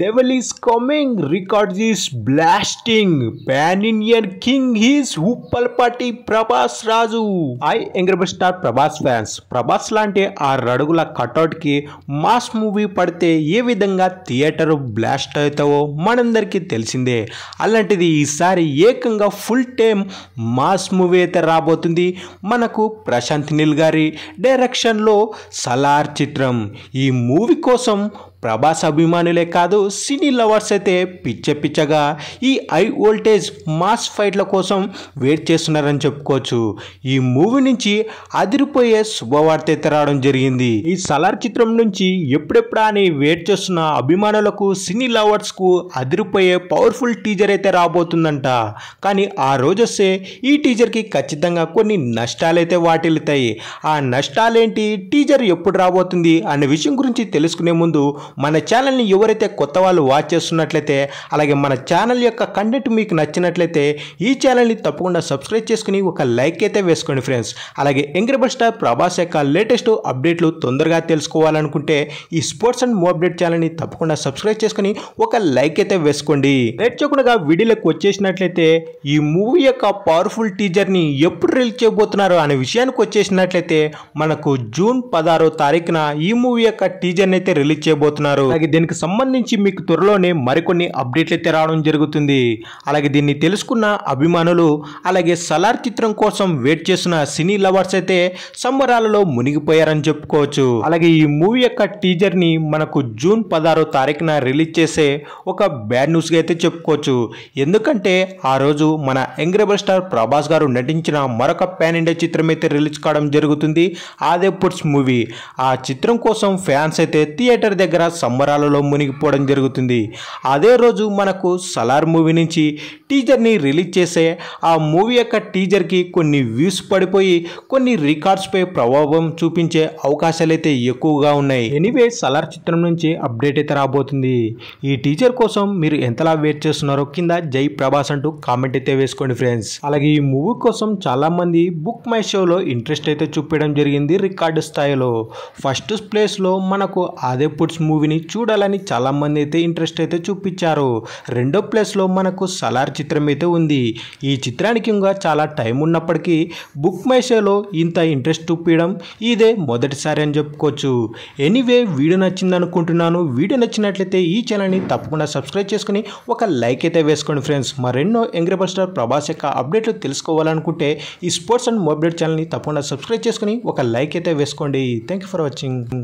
Devil is record records blasting blasting, Pan Indian King is Uppalpati Prabhas Raju. I Angry star Prabhas fans Prabhas లాంటి ఆ రడుగుల అడుగుల కటౌట్కి mass movie పడితే ఏ విధంగా theatre blast అవుతావో మనందరికీ తెలిసిందే అలాంటిది ఈసారి ఏకంగా ఫుల్ టైం మాస్ మూవీ అయితే రాబోతుంది మనకు ప్రశాంత్ నిల్ గారి డైరెక్షన్లో సలార్ చిత్రం ఈ మూవీ కోసం ప్రభాస్ అభిమానులే కాదు సినీ లవర్స్ అయితే పిచ్చ పిచ్చగా ఈ హై వోల్టేజ్ మాస్ ఫైట్ల కోసం వెయిట్ చేస్తున్నారని చెప్పుకోవచ్చు ఈ మూవీ నుంచి అదిరిపోయే శుభవార్త అయితే రావడం జరిగింది ఈ సలార్ చిత్రం నుంచి ఎప్పుడెప్పుడా అని వెయిట్ చేస్తున్న అభిమానులకు సినీ లవర్స్కు అదిరిపోయే పవర్ఫుల్ టీజర్ అయితే రాబోతుందంట కానీ ఆ రోజు వస్తే ఈ టీజర్కి ఖచ్చితంగా కొన్ని నష్టాలైతే వాటిల్లుతాయి ఆ నష్టాలేంటి టీజర్ ఎప్పుడు రాబోతుంది అనే విషయం గురించి తెలుసుకునే ముందు మన ఛానల్ని ఎవరైతే కొత్త వాళ్ళు వాచ్ చేస్తున్నట్లయితే అలాగే మన ఛానల్ యొక్క కంటెంట్ మీకు నచ్చినట్లయితే ఈ ఛానల్ని తప్పకుండా సబ్స్క్రైబ్ చేసుకుని ఒక లైక్ అయితే వేసుకోండి ఫ్రెండ్స్ అలాగే ఎంగ్రబల్ స్టార్ ప్రభాస్ యొక్క లేటెస్ట్ అప్డేట్లు తొందరగా తెలుసుకోవాలనుకుంటే ఈ స్పోర్ట్స్ అండ్ మో అప్డేట్ ఛానల్ని తప్పకుండా సబ్స్క్రైబ్ చేసుకుని ఒక లైక్ అయితే వేసుకోండి లేట్ చేయకుండా వీడియోలకు వచ్చేసినట్లయితే ఈ మూవీ యొక్క పవర్ఫుల్ టీజర్ని ఎప్పుడు రిలీజ్ చేయబోతున్నారు అనే విషయానికి వచ్చేసినట్లయితే మనకు జూన్ పదహారో తారీఖున ఈ మూవీ యొక్క టీజర్ని అయితే రిలీజ్ చేయబోతున్నారు చేస్తున్నారు అలాగే దీనికి సంబంధించి మీకు త్వరలోనే మరికొన్ని అప్డేట్లు అయితే రావడం జరుగుతుంది అలాగే దీన్ని తెలుసుకున్న అభిమానులు అలాగే సలార్ చిత్రం కోసం వెయిట్ చేసిన సినీ లవర్స్ అయితే సంబరాలలో మునిగిపోయారని చెప్పుకోవచ్చు అలాగే ఈ మూవీ యొక్క టీజర్ ని మనకు జూన్ పదహారో తారీఖున రిలీజ్ చేసే ఒక బ్యాడ్ న్యూస్గా అయితే చెప్పుకోవచ్చు ఎందుకంటే ఆ రోజు మన ఎంగ్రేబుల్ స్టార్ ప్రభాస్ గారు నటించిన మరొక ప్యాన్ ఇండియా చిత్రం అయితే రిలీజ్ కావడం జరుగుతుంది ఆదేపుట్స్ మూవీ ఆ చిత్రం కోసం ఫ్యాన్స్ అయితే థియేటర్ దగ్గర సంబరాలలో మునిగిపోవడం జరుగుతుంది అదే రోజు మనకు సలార్ మూవీ నుంచి టీజర్ని రిలీజ్ చేసే ఆ మూవీ యొక్క టీజర్కి కొన్ని వ్యూస్ పడిపోయి కొన్ని రికార్డ్స్పై ప్రభావం చూపించే అవకాశాలైతే ఎక్కువగా ఉన్నాయి ఎనీవే సలార్ చిత్రం నుంచి అప్డేట్ అయితే రాబోతుంది ఈ టీజర్ కోసం మీరు ఎంతలా వెయిట్ చేస్తున్నారో కింద జై ప్రభాస్ అంటూ కామెంట్ అయితే వేసుకోండి ఫ్రెండ్స్ అలాగే ఈ మూవీ కోసం చాలామంది బుక్ మై షోలో ఇంట్రెస్ట్ అయితే చూపించడం జరిగింది రికార్డు స్థాయిలో ఫస్ట్ ప్లేస్లో మనకు మూవీ మూవీని చూడాలని చాలామంది అయితే ఇంట్రెస్ట్ అయితే చూపించారు రెండో ప్లేస్లో మనకు సలార్ చిత్రం అయితే ఉంది ఈ చిత్రానికి ఇంకా చాలా టైం ఉన్నప్పటికీ బుక్ మై షోలో ఇంత ఇంట్రెస్ట్ చూపించడం ఇదే మొదటిసారి అని చెప్పుకోవచ్చు ఎనీవే వీడియో నచ్చింది అనుకుంటున్నాను వీడియో నచ్చినట్లయితే ఈ ఛానల్ని తప్పకుండా సబ్స్క్రైబ్ చేసుకుని ఒక లైక్ అయితే వేసుకోండి ఫ్రెండ్స్ మరెన్నో ఎంగ్రేబల్ స్టార్ ప్రభాస్ యొక్క అప్డేట్లు తెలుసుకోవాలనుకుంటే ఈ స్పోర్ట్స్ అండ్ మొబైల్ ఛానల్ని తప్పకుండా సబ్స్క్రైబ్ చేసుకుని ఒక లైక్ అయితే వేసుకోండి థ్యాంక్ ఫర్ వాచింగ్